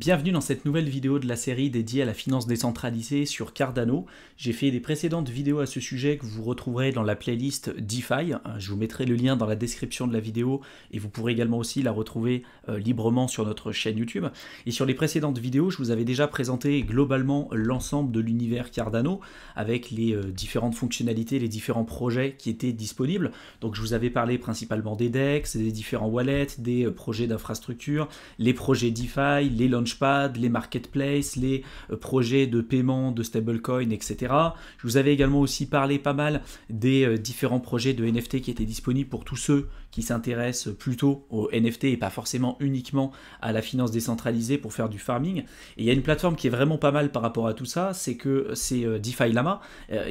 Bienvenue dans cette nouvelle vidéo de la série dédiée à la finance décentralisée sur Cardano. J'ai fait des précédentes vidéos à ce sujet que vous retrouverez dans la playlist DeFi. Je vous mettrai le lien dans la description de la vidéo et vous pourrez également aussi la retrouver euh, librement sur notre chaîne YouTube. Et sur les précédentes vidéos, je vous avais déjà présenté globalement l'ensemble de l'univers Cardano avec les euh, différentes fonctionnalités, les différents projets qui étaient disponibles. Donc je vous avais parlé principalement des DEX, des différents wallets, des euh, projets d'infrastructure, les projets DeFi, les launchers les marketplaces, les euh, projets de paiement de stablecoin, etc. Je vous avais également aussi parlé pas mal des euh, différents projets de NFT qui étaient disponibles pour tous ceux qui s'intéressent plutôt aux NFT et pas forcément uniquement à la finance décentralisée pour faire du farming. Et il y a une plateforme qui est vraiment pas mal par rapport à tout ça, c'est que c'est euh, DeFi Lama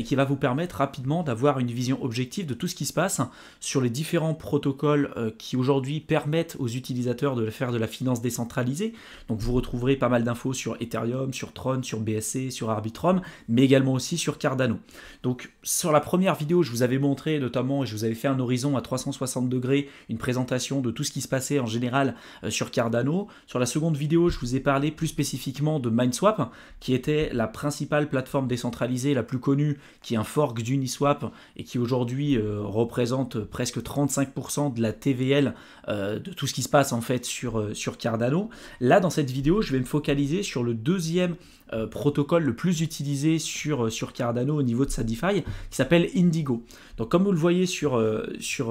qui va vous permettre rapidement d'avoir une vision objective de tout ce qui se passe sur les différents protocoles qui aujourd'hui permettent aux utilisateurs de faire de la finance décentralisée. Donc vous retrouvez pas mal d'infos sur Ethereum, sur Tron, sur BSC, sur Arbitrum, mais également aussi sur Cardano. Donc sur la première vidéo, je vous avais montré notamment, je vous avais fait un horizon à 360 degrés, une présentation de tout ce qui se passait en général euh, sur Cardano. Sur la seconde vidéo, je vous ai parlé plus spécifiquement de Mindswap, qui était la principale plateforme décentralisée, la plus connue, qui est un fork d'Uniswap et qui aujourd'hui euh, représente presque 35% de la TVL euh, de tout ce qui se passe en fait sur, sur Cardano. Là, dans cette vidéo, je vais me focaliser sur le deuxième euh, protocole le plus utilisé sur, euh, sur Cardano au niveau de sa DeFi, qui s'appelle Indigo. Donc comme vous le voyez sur, euh, sur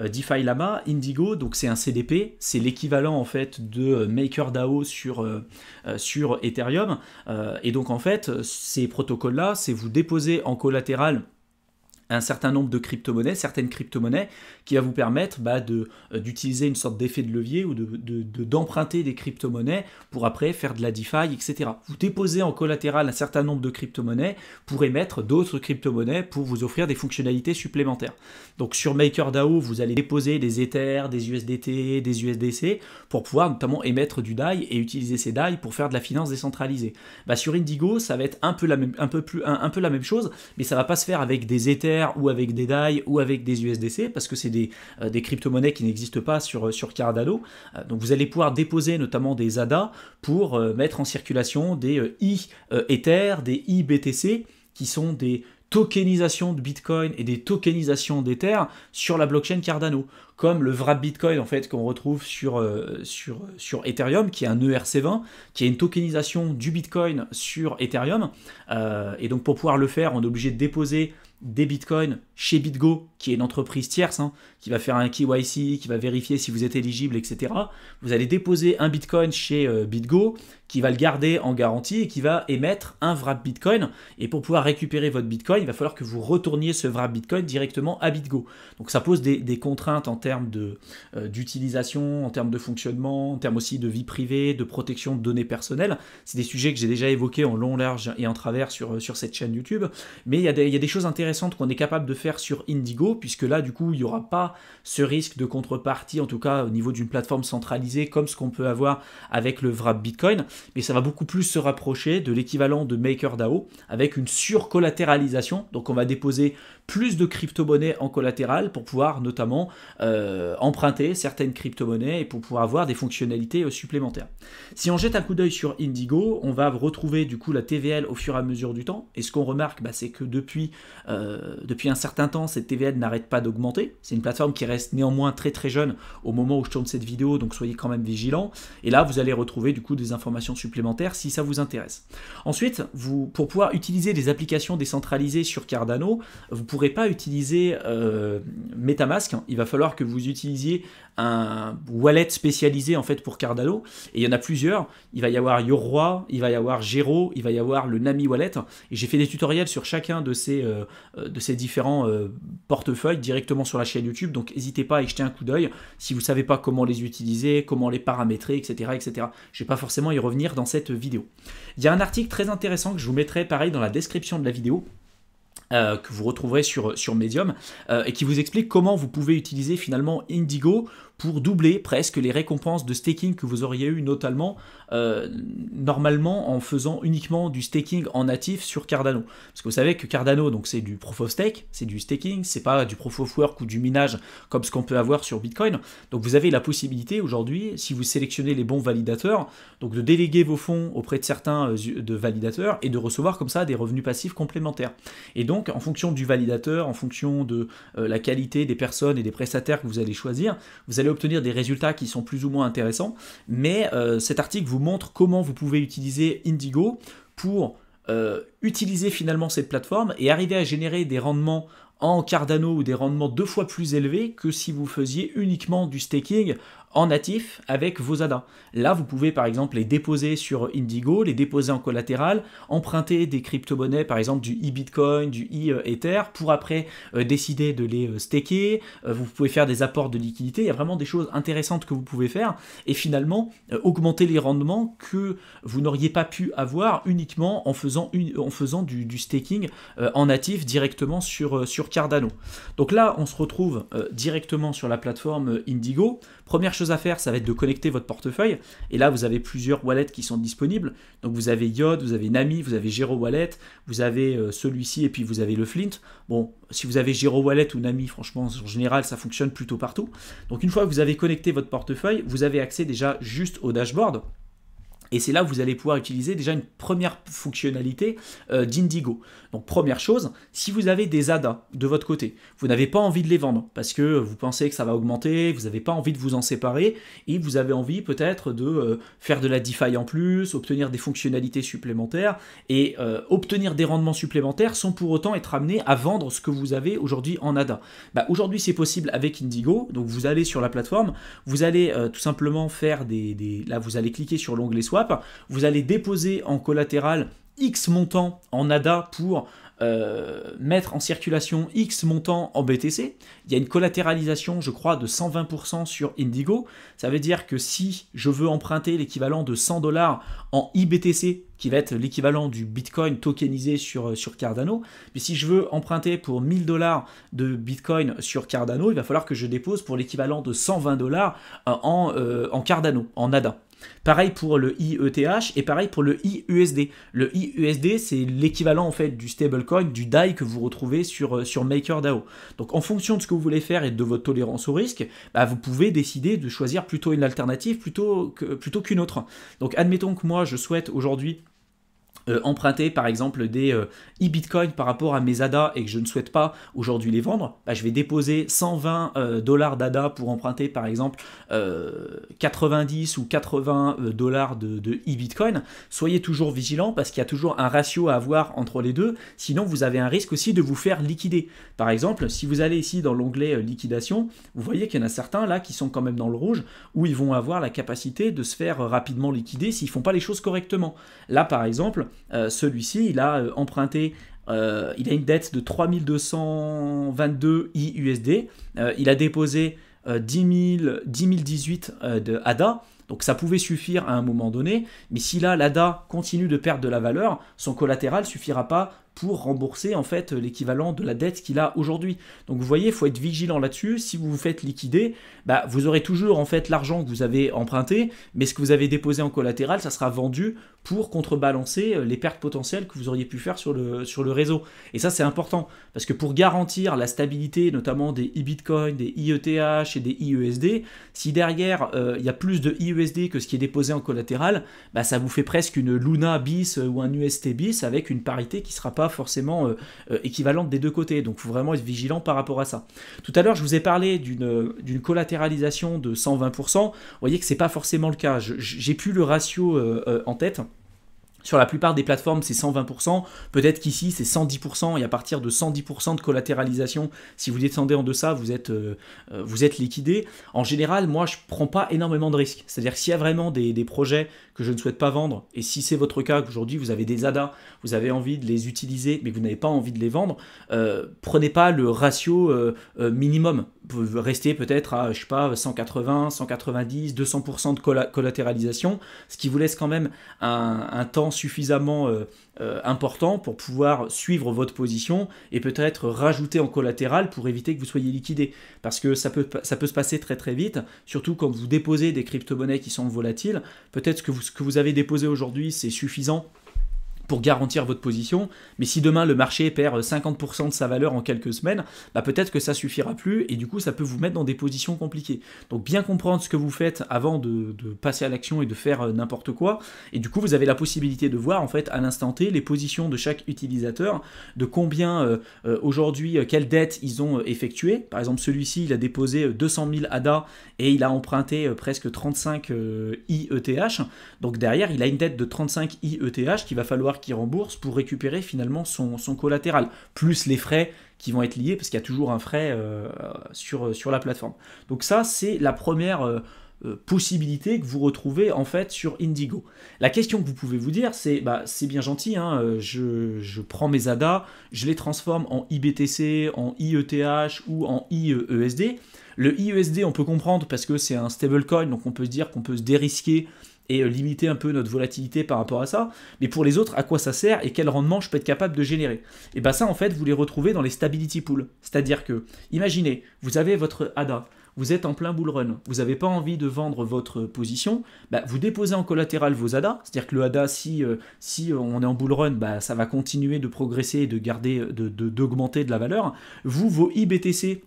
DeFi Lama, Indigo, donc c'est un CDP, c'est l'équivalent en fait de MakerDAO sur, sur Ethereum. et donc en fait, ces protocoles-là, c'est vous déposer en collatéral un certain nombre de crypto-monnaies, certaines crypto-monnaies, qui va vous permettre bah, euh, d'utiliser une sorte d'effet de levier ou d'emprunter de, de, des crypto-monnaies pour après faire de la DeFi, etc. Vous déposez en collatéral un certain nombre de crypto-monnaies pour émettre d'autres crypto-monnaies pour vous offrir des fonctionnalités supplémentaires. Donc sur MakerDAO, vous allez déposer des Ether, des USDT, des USDC pour pouvoir notamment émettre du DAI et utiliser ces DAI pour faire de la finance décentralisée. Bah, sur Indigo, ça va être un peu la même, un peu plus, un, peu la même chose, mais ça ne va pas se faire avec des Ether ou avec des DAI ou avec des USDC parce que c'est des, euh, des crypto-monnaies qui n'existent pas sur, euh, sur Cardano. Euh, donc vous allez pouvoir déposer notamment des ADA pour mettre en circulation des I-Ether, des IBTC qui sont des tokenisations de Bitcoin et des tokenisations d'Ether sur la blockchain Cardano, comme le VRAP Bitcoin en fait qu'on retrouve sur, sur, sur Ethereum, qui est un ERC20, qui est une tokenisation du Bitcoin sur Ethereum. et donc pour pouvoir le faire, on est obligé de déposer des bitcoins chez BitGo, qui est une entreprise tierce, hein, qui va faire un KYC, qui va vérifier si vous êtes éligible, etc. Vous allez déposer un bitcoin chez euh, BitGo, qui va le garder en garantie et qui va émettre un wrap bitcoin. Et pour pouvoir récupérer votre bitcoin, il va falloir que vous retourniez ce wrap bitcoin directement à BitGo. Donc ça pose des, contraintes en termes euh, d'utilisation, en termes de fonctionnement, en termes aussi de vie privée, de protection de données personnelles. C'est des sujets que j'ai déjà évoqués en long, large et en travers sur, euh, sur cette chaîne YouTube. Mais il y il y a des choses intéressantes qu'on est capable de faire sur Indigo, puisque là, du coup, il n'y aura pas ce risque de contrepartie, en tout cas au niveau d'une plateforme centralisée, comme ce qu'on peut avoir avec le wrap Bitcoin, mais ça va beaucoup plus se rapprocher de l'équivalent de MakerDAO, avec une surcollatéralisation, donc on va déposer plus de crypto-monnaies en collatéral pour pouvoir notamment euh, emprunter certaines crypto-monnaies et pour pouvoir avoir des fonctionnalités euh, supplémentaires. Si on jette un coup d'œil sur Indigo, on va retrouver du coup la TVL au fur et à mesure du temps. Et ce qu'on remarque, bah, c'est que depuis, euh, depuis un certain temps, cette TVL n'arrête pas d'augmenter. C'est une plateforme qui reste néanmoins très très jeune au moment où je tourne cette vidéo, donc soyez quand même vigilant Et là, vous allez retrouver du coup des informations supplémentaires si ça vous intéresse. Ensuite, vous, pour pouvoir utiliser des applications décentralisées sur Cardano, vous pouvez pourrez pas utiliser euh, MetaMask. Il va falloir que vous utilisiez un wallet spécialisé en fait pour Cardano. Et il y en a plusieurs. Il va y avoir Yoroi, il va y avoir Gero, il va y avoir le Nami Wallet. Et j'ai fait des tutoriels sur chacun de ces, euh, euh, de ces différents portefeuilles directement sur la chaîne YouTube. Donc n'hésitez pas à y jeter un coup d'œil si vous ne savez pas comment les utiliser, comment les paramétrer, etc. etc. Je vais pas forcément y revenir dans cette vidéo. Il y a un article très intéressant que je vous mettrai pareil dans la description de la vidéo euh, que vous retrouverez sur, sur Medium, euh, et qui vous explique comment vous pouvez utiliser finalement Indigo doubler presque les récompenses de staking que vous auriez eu notamment euh, normalement en faisant uniquement du staking en natif sur Cardano. Parce que vous savez que Cardano, donc c'est du proof of stake, c'est du staking, c'est pas du proof of work ou du minage comme ce qu'on peut avoir sur Bitcoin. Donc vous avez la possibilité aujourd'hui, si vous sélectionnez les bons validateurs, donc de déléguer vos fonds auprès de certains euh, de validateurs et de recevoir comme ça des revenus passifs complémentaires. Et donc en fonction du validateur, en fonction de euh, la qualité des personnes et des prestataires que vous allez choisir, vous allez obtenir des résultats qui sont plus ou moins intéressants, mais euh, cet article vous montre comment vous pouvez utiliser Indigo pour euh, utiliser finalement cette plateforme et arriver à générer des rendements en Cardano ou des rendements deux fois plus élevés que si vous faisiez uniquement du staking en natif avec vos ADA. Là, vous pouvez par exemple les déposer sur Indigo, les déposer en collatéral, emprunter des crypto-monnaies, par exemple du e-Bitcoin, du e-Ether, pour après euh, décider de les euh, staker. Euh, vous pouvez faire des apports de liquidité. Il y a vraiment des choses intéressantes que vous pouvez faire et finalement augmenter les rendements que vous n'auriez pas pu avoir uniquement en faisant, en faisant du, staking en natif directement sur, sur Cardano. Donc là, on se retrouve directement sur la plateforme Indigo Première chose à faire, ça va être de connecter votre portefeuille. Et là, vous avez plusieurs wallets qui sont disponibles. Donc vous avez Yod, vous avez Nami, vous avez Giro Wallet, vous avez euh, celui-ci et puis vous avez le Flint. Bon, si vous avez Giro Wallet ou Nami, franchement, en général, ça fonctionne plutôt partout. Donc une fois que vous avez connecté votre portefeuille, vous avez accès déjà juste au dashboard. Et c'est là où vous allez pouvoir utiliser déjà une première fonctionnalité euh, d'Indigo. Donc première chose, si vous avez des ADA de votre côté, vous n'avez pas envie de les vendre parce que vous pensez que ça va augmenter, vous n'avez pas envie de vous en séparer et vous avez envie peut-être de euh, faire de la DeFi en plus, obtenir des fonctionnalités supplémentaires et euh, obtenir des rendements supplémentaires sans pour autant être amené à vendre ce que vous avez aujourd'hui en ADA. Bah, aujourd'hui c'est possible avec Indigo, donc vous allez sur la plateforme, vous allez tout simplement faire des, Là vous allez cliquer sur l'onglet Swap vous allez déposer en collatéral X montant en ADA pour euh, mettre en circulation X montant en BTC. Il y a une collatéralisation, je crois, de 120% sur Indigo. Ça veut dire que si je veux emprunter l'équivalent de 100 dollars en IBTC, qui va être l'équivalent du Bitcoin tokenisé sur, euh, sur Cardano, mais si je veux emprunter pour 1000 dollars de Bitcoin sur Cardano, il va falloir que je dépose pour l'équivalent de 120 dollars euh, en, en Cardano, en ADA. Pareil pour le IETH et pareil pour le IUSD. Le IUSD, c'est l'équivalent en fait du stablecoin, du DAI que vous retrouvez euh, sur, MakerDAO. Donc en fonction de ce que vous voulez faire et de votre tolérance au risque, bah, vous pouvez décider de choisir plutôt une alternative plutôt qu'une plutôt autre. Donc admettons que moi je souhaite aujourd'hui euh, emprunter par exemple des euh, e-bitcoins par rapport à mes ADA et que je ne souhaite pas aujourd'hui les vendre, bah, je vais déposer 120 euh, dollars d'ADA pour emprunter par exemple 90 ou 80 dollars de e-bitcoin. Soyez toujours vigilant parce qu'il y a toujours un ratio à avoir entre les deux, sinon vous avez un risque aussi de vous faire liquider. Par exemple, si vous allez ici dans l'onglet liquidation, vous voyez qu'il y en a certains là qui sont quand même dans le rouge où ils vont avoir la capacité de se faire rapidement liquider s'ils ne font pas les choses correctement. Là par exemple, euh, celui-ci, il a euh, emprunté euh, il a une dette de 3222 IUSD. il a déposé 10, 018 de ADA. Donc ça pouvait suffire à un moment donné, mais si là l'ADA continue de perdre de la valeur, son collatéral suffira pas pour rembourser en fait l'équivalent de la dette qu'il a aujourd'hui. Donc vous voyez, il faut être vigilant là-dessus. Si vous vous faites liquider, bah, vous aurez toujours en fait l'argent que vous avez emprunté, mais ce que vous avez déposé en collatéral, ça sera vendu pour contrebalancer euh, les pertes potentielles que vous auriez pu faire sur le, sur le réseau. Et ça c'est important, parce que pour garantir la stabilité notamment des e-Bitcoin, des IETH et des IESD, si derrière euh, il y a plus de IESD que ce qui est déposé en collatéral, bah, ça vous fait presque une Luna bis ou un UST bis avec une parité qui sera pas forcément euh, euh, équivalente des deux côtés. Donc vraiment être vigilant par rapport à ça. Tout à l'heure, je vous ai parlé d'une euh, collatéralisation de 120%. Vous voyez que c'est pas forcément le cas. J'ai plus le ratio en tête. Sur la plupart des plateformes, c'est 120%. Peut-être qu'ici, c'est 110%. Et à partir de 110% de collatéralisation, si vous descendez en deçà, vous êtes, euh, euh, vous êtes liquidé. En général, moi, je ne prends pas énormément de risques. C'est-à-dire s'il y a vraiment des, projets que je ne souhaite pas vendre, et si c'est votre cas, qu'aujourd'hui, vous avez des ADA, vous avez envie de les utiliser, mais vous n'avez pas envie de les vendre, euh, prenez pas le ratio minimum rester peut-être à, je sais pas, 180, 190, 200% de collatéralisation, ce qui vous laisse quand même un, temps suffisamment euh, euh, important pour pouvoir suivre votre position et peut-être rajouter en collatéral pour éviter que vous soyez liquidé. Parce que ça peut, ça peut se passer très très vite, surtout quand vous déposez des crypto-monnaies qui sont volatiles. Peut-être que ce que vous avez déposé aujourd'hui, c'est suffisant pour garantir votre position. Mais si demain le marché perd 50% de sa valeur en quelques semaines, bah, peut-être que ça suffira plus et du coup ça peut vous mettre dans des positions compliquées. Donc bien comprendre ce que vous faites avant de, passer à l'action et de faire euh, n'importe quoi. Et du coup vous avez la possibilité de voir en fait à l'instant T les positions de chaque utilisateur, de combien euh, euh, aujourd'hui quelles dettes ils ont effectuées. Par exemple celui-ci il a déposé 200 000 ADA et il a emprunté presque 35 IETH. Donc derrière il a une dette de 35 IETH qu'il va falloir qui rembourse pour récupérer finalement son, collatéral, plus les frais qui vont être liés, parce qu'il y a toujours un frais euh, sur, euh, sur la plateforme. Donc ça, c'est la première euh, possibilité que vous retrouvez en fait sur Indigo. La question que vous pouvez vous dire, c'est bah, c'est bien gentil, hein, je, je, prends mes ADA, je les transforme en IBTC, en IETH ou en IESD. E Le IESD, on peut comprendre parce que c'est un stablecoin, donc on peut se dire qu'on peut se dérisquer et euh, limiter un peu notre volatilité par rapport à ça. Mais pour les autres, à quoi ça sert et quel rendement je peux être capable de générer Et bien ça, en fait, vous les retrouvez dans les stability pools. C'est-à-dire que, imaginez, vous avez votre ADA, vous êtes en plein bull run, vous n'avez pas envie de vendre votre position, ben vous déposez en collatéral vos ADA, c'est-à-dire que le ADA, si, euh, si euh, on est en bull run, ben ça va continuer de progresser et de garder, d'augmenter de, de la valeur. Vous, vos IBTC,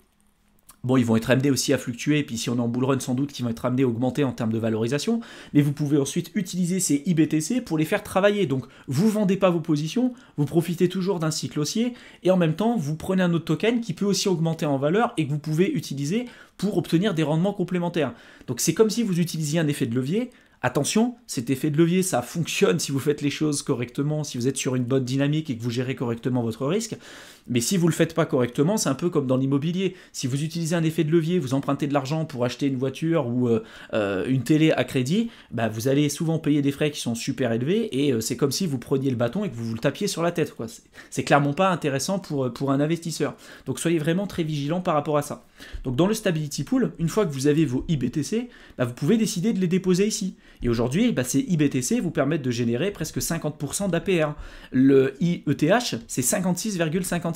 Bon, ils vont être amenés aussi à fluctuer, puis si on est en bull run, sans doute qu'ils vont être amenés à augmenter en termes de valorisation. Mais vous pouvez ensuite utiliser ces IBTC pour les faire travailler. Donc, vous vendez pas vos positions, vous profitez toujours d'un cycle haussier, et en même temps, vous prenez un autre token qui peut aussi augmenter en valeur et que vous pouvez utiliser pour obtenir des rendements complémentaires. Donc, c'est comme si vous utilisiez un effet de levier, Attention, cet effet de levier, ça fonctionne si vous faites les choses correctement, si vous êtes sur une bonne dynamique et que vous gérez correctement votre risque. Mais si vous ne le faites pas correctement, c'est un peu comme dans l'immobilier. Si vous utilisez un effet de levier, vous empruntez de l'argent pour acheter une voiture ou euh, euh, une télé à crédit, bah, vous allez souvent payer des frais qui sont super élevés et euh, c'est comme si vous preniez le bâton et que vous vous le tapiez sur la tête. C'est clairement pas intéressant pour, pour un investisseur. Donc soyez vraiment très vigilant par rapport à ça. Donc dans le Stability Pool, une fois que vous avez vos IBTC, bah, vous pouvez décider de les déposer ici. Et aujourd'hui, bah, ces IBTC vous permettent de générer presque 50% d'APR. Le IETH, c'est 56,50.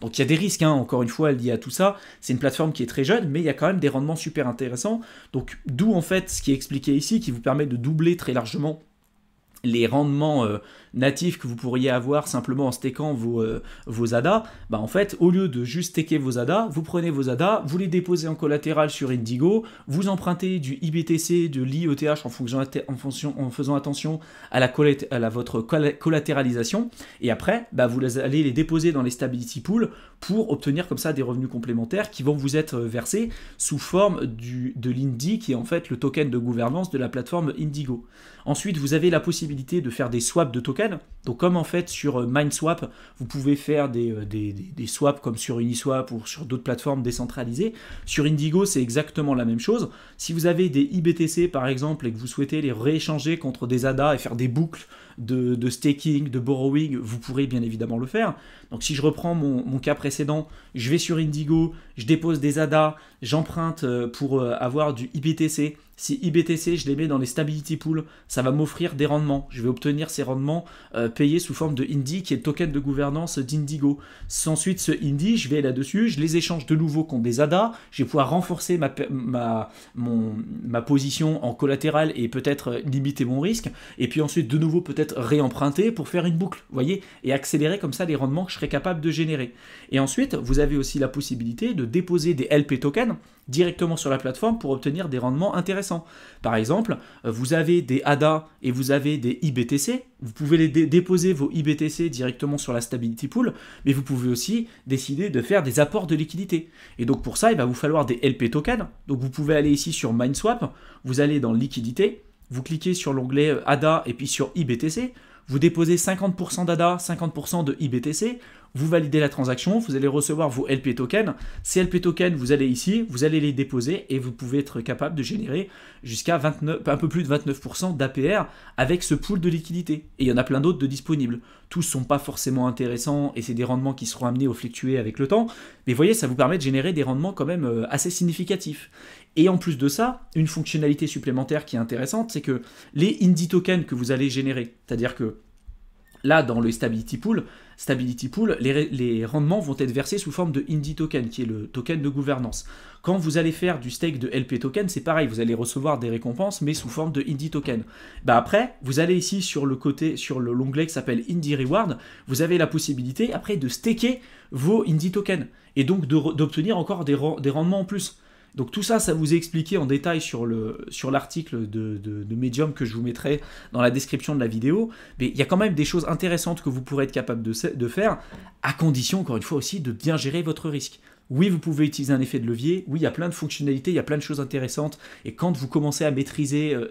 Donc il y a des risques, hein. encore une fois, liés à tout ça. C'est une plateforme qui est très jeune, mais il y a quand même des rendements super intéressants. Donc d'où en fait ce qui est expliqué ici, qui vous permet de doubler très largement les rendements euh, natifs que vous pourriez avoir simplement en stackant vos, ADA, euh, bah, en fait, au lieu de juste stacker vos ADA, vous prenez vos ADA, vous les déposez en collatéral sur Indigo, vous empruntez du IBTC, de l'IETH en, en, en faisant attention à, la à votre collatéralisation, et après, bah vous allez les déposer dans les stability pools pour obtenir comme ça des revenus complémentaires qui vont vous être euh, versés sous forme du, de l'INDI, qui est en fait le token de gouvernance de la plateforme Indigo. Ensuite, vous avez la possibilité de faire des swaps de tokens. Donc comme en fait sur euh, MindSwap, vous pouvez faire euh, des, des, swaps comme sur Uniswap ou sur d'autres plateformes décentralisées. Sur Indigo, c'est exactement la même chose. Si vous avez des IBTC par exemple et que vous souhaitez les rééchanger contre des ADA et faire des boucles de, staking, de borrowing, vous pourrez bien évidemment le faire. Donc si je reprends mon, mon cas précédent, je vais sur Indigo, je dépose des ADA, j'emprunte euh, pour euh, avoir du IBTC. Si IBTC, je les mets dans les stability pools, ça va m'offrir des rendements. Je vais obtenir ces rendements euh, payés sous forme de INDI, qui est le token de gouvernance d'Indigo. Ensuite, ce INDI, je vais là-dessus, je les échange de nouveau contre des ADA, je vais pouvoir renforcer ma, ma, mon, ma position en collatéral et peut-être limiter mon risque. Et puis ensuite, de nouveau, peut-être réemprunter pour faire une boucle, Vous voyez, et accélérer comme ça les rendements que je serai capable de générer. Et ensuite, vous avez aussi la possibilité de déposer des LP tokens directement sur la plateforme pour obtenir des rendements intéressants. Par exemple, vous avez des ADA et vous avez des IBTC, vous pouvez les déposer vos IBTC directement sur la Stability Pool, mais vous pouvez aussi décider de faire des apports de liquidité. Et donc pour ça, il va vous falloir des LP Token. Donc vous pouvez aller ici sur MindSwap, vous allez dans liquidité, vous cliquez sur l'onglet ADA euh, et puis sur IBTC, vous déposez 50% d'ADA, 50% de IBTC, vous validez la transaction, vous allez recevoir vos LP tokens. Ces LP tokens, vous allez ici, vous allez les déposer et vous pouvez être capable de générer jusqu'à un peu plus de 29% d'APR avec ce pool de liquidité. Et il y en a plein d'autres de disponibles. Tous ne sont pas forcément intéressants et c'est des rendements qui seront amenés au fluctuer avec le temps. Mais vous voyez, ça vous permet de générer des rendements quand même euh, assez significatifs. Et en plus de ça, une fonctionnalité supplémentaire qui est intéressante, c'est que les indie tokens que vous allez générer, c'est-à-dire que Là, dans le Stability Pool, Stability Pool, les, rendements vont être versés sous forme de Indie Token, qui est le token de gouvernance. Quand vous allez faire du stake de LP Token, c'est pareil, vous allez recevoir des récompenses, mais sous forme de Indie Token. Bah après, vous allez ici sur le côté, sur l'onglet qui s'appelle Indie Reward, vous avez la possibilité après de staker vos Indie Token et donc d'obtenir encore des, des rendements en plus. Donc tout ça, ça vous est expliqué en détail sur l'article sur de, de, Medium que je vous mettrai dans la description de la vidéo. Mais il y a quand même des choses intéressantes que vous pourrez être capable de, faire, à condition, encore une fois aussi, de bien gérer votre risque. Oui, vous pouvez utiliser un effet de levier, oui, il y a plein de fonctionnalités, il y a plein de choses intéressantes, et quand vous commencez à maîtriser euh,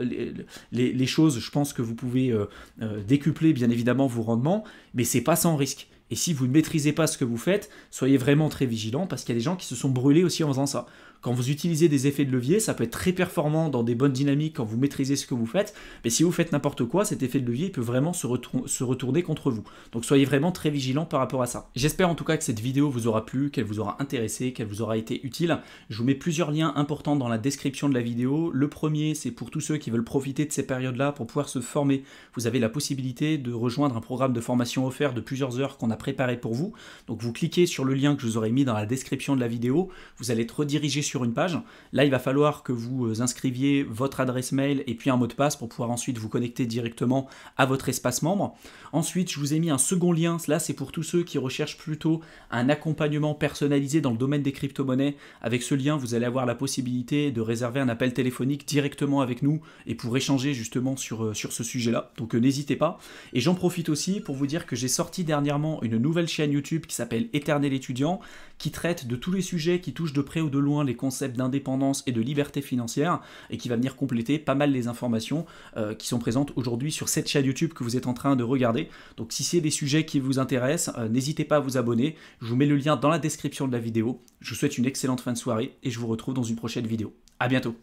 les, choses, je pense que vous pouvez euh, euh, décupler bien évidemment vos rendements, mais c'est pas sans risque. Et si vous ne maîtrisez pas ce que vous faites, soyez vraiment très vigilant parce qu'il y a des gens qui se sont brûlés aussi en faisant ça. Quand vous utilisez des effets de levier, ça peut être très performant dans des bonnes dynamiques quand vous maîtrisez ce que vous faites, mais si vous faites n'importe quoi, cet effet de levier peut vraiment se, se retourner contre vous. Donc soyez vraiment très vigilant par rapport à ça. J'espère en tout cas que cette vidéo vous aura plu, qu'elle vous aura intéressé, qu'elle vous aura été utile. Je vous mets plusieurs liens importants dans la description de la vidéo. Le premier, c'est pour tous ceux qui veulent profiter de ces périodes-là pour pouvoir se former. Vous avez la possibilité de rejoindre un programme de formation offert de plusieurs heures qu'on a préparé pour vous. Donc vous cliquez sur le lien que je vous aurais mis dans la description de la vidéo, vous allez être redirigé sur une page. Là, il va falloir que vous euh, inscriviez votre adresse mail et puis un mot de passe pour pouvoir ensuite vous connecter directement à votre espace membre. Ensuite, je vous ai mis un second lien. cela c'est pour tous ceux qui recherchent plutôt un accompagnement personnalisé dans le domaine des crypto-monnaies. Avec ce lien, vous allez avoir la possibilité de réserver un appel téléphonique directement avec nous et pour échanger justement sur, euh, sur ce sujet-là. Donc, euh, n'hésitez pas. Et j'en profite aussi pour vous dire que j'ai sorti dernièrement une nouvelle chaîne YouTube qui s'appelle Éternel étudiant qui traite de tous les sujets qui touchent de près ou de loin les concept d'indépendance et de liberté financière, et qui va venir compléter pas mal les informations euh, qui sont présentes aujourd'hui sur cette chaîne YouTube que vous êtes en train de regarder. Donc si c'est des sujets qui vous intéressent, euh, n'hésitez pas à vous abonner. Je vous mets le lien dans la description de la vidéo. Je vous souhaite une excellente fin de soirée et je vous retrouve dans une prochaine vidéo. à bientôt